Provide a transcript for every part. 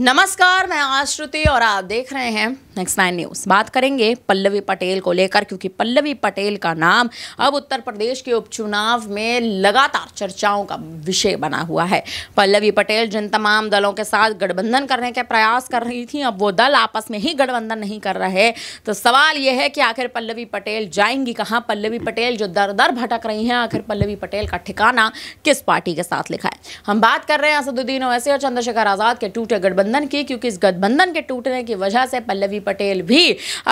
नमस्कार मैं आश्रुति और आप देख रहे हैं नेक्स्ट नाइन न्यूज़ बात करेंगे पल्लवी पटेल को लेकर क्योंकि पल्लवी पटेल का नाम अब उत्तर प्रदेश के उपचुनाव में लगातार चर्चाओं का विषय बना हुआ है पल्लवी पटेल जिन तमाम दलों के साथ गठबंधन करने के प्रयास कर रही थी अब वो दल आपस में ही गठबंधन नहीं कर रहे तो सवाल यह है कि आखिर पल्लवी पटेल जाएंगी कहाँ पल्लवी पटेल जो दर दर भटक रही हैं आखिर पल्लवी पटेल का ठिकाना किस पार्टी के साथ लिखा है हम बात कर रहे हैं असदुद्दीन ओवैसी और चंद्रशेखर आज़ाद के टूटे गठबंधन की क्योंकि इस गठबंधन के टूटने की वजह से पल्लवी पटेल भी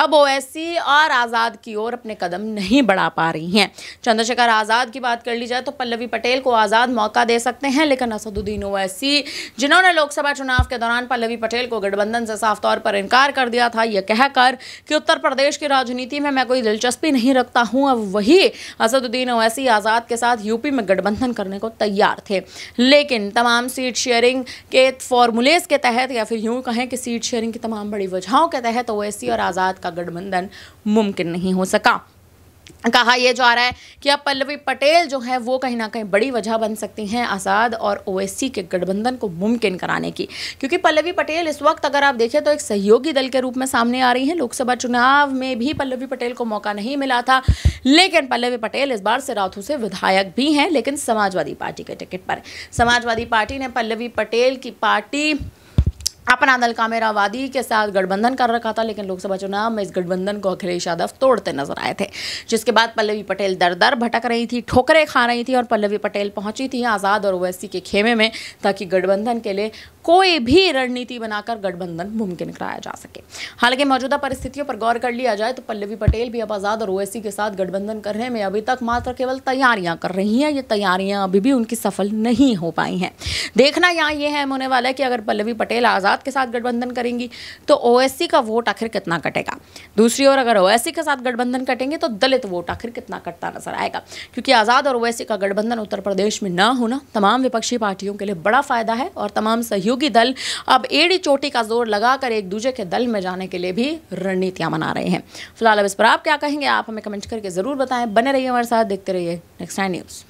अब ओवैसी और आज़ाद की ओर अपने कदम नहीं बढ़ा पा रही हैं चंद्रशेखर आज़ाद की बात कर ली जाए तो पल्लवी पटेल को आज़ाद मौका दे सकते हैं लेकिन असदुद्दीन ओवैसी जिन्होंने लोकसभा चुनाव के दौरान पल्लवी पटेल को गठबंधन से साफ तौर पर इनकार कर दिया था यह कहकर कि उत्तर प्रदेश की राजनीति में मैं कोई दिलचस्पी नहीं रखता हूँ अब वही असदुद्दीन ओवैसी आज़ाद के साथ यूपी में गठबंधन करने को तैयार थे लेकिन तमाम सीट शेयरिंग के फॉर्मूलेज के तहत या फिर यूँ कहें कि सीट शेयरिंग की तमाम बड़ी वजहों के तहत है तो ओवैसी और आज़ाद का गठबंधन मुमकिन नहीं हो सका कहा यह जा रहा है कि अब पल्लवी पटेल जो है वो कहीं ना कहीं बड़ी वजह बन सकती हैं आज़ाद और ओएससी के गठबंधन को मुमकिन कराने की क्योंकि पल्लवी पटेल इस वक्त अगर आप देखें तो एक सहयोगी दल के रूप में सामने आ रही हैं लोकसभा चुनाव में भी पल्लवी पटेल को मौका नहीं मिला था लेकिन पल्लवी पटेल इस बार से राथू से विधायक भी हैं लेकिन समाजवादी पार्टी के टिकट पर समाजवादी पार्टी ने पल्लवी पटेल की पार्टी अपना दल कामेरावादी के साथ गठबंधन कर रखा था लेकिन लोकसभा चुनाव में इस गठबंधन को अखिलेश यादव तोड़ते नजर आए थे जिसके बाद पल्लवी पटेल दर दर भटक रही थी ठोकरें खा रही थी और पल्लवी पटेल पहुंची थी आज़ाद और ओवैसी के खेमे में ताकि गठबंधन के लिए कोई भी रणनीति बनाकर गठबंधन मुमकिन कराया जा सके हालांकि मौजूदा परिस्थितियों पर गौर कर लिया जाए तो पल्लवी पटेल भी अब आज़ाद और ओएसी के साथ गठबंधन करने में अभी तक मात्र केवल तैयारियां कर रही हैं ये तैयारियां अभी भी उनकी सफल नहीं हो पाई हैं देखना यहाँ ये है होने वाला है कि अगर पल्लवी पटेल आज़ाद के साथ गठबंधन करेंगी तो ओएससी का वोट आखिर कितना कटेगा दूसरी ओर अगर ओएससी के साथ गठबंधन कटेंगे तो दलित वोट आखिर कितना कटता नजर आएगा क्योंकि आज़ाद और ओ का गठबंधन उत्तर प्रदेश में न होना तमाम विपक्षी पार्टियों के लिए बड़ा फायदा है और तमाम सहयोग सहयोगी दल अब एड़ी चोटी का जोर लगाकर एक दूसरे के दल में जाने के लिए भी रणनीतियां बना रहे हैं फिलहाल अब इस पर आप क्या कहेंगे आप हमें कमेंट करके ज़रूर बताएं बने रहिए हमारे साथ देखते रहिए नेक्स्ट टाइम न्यूज़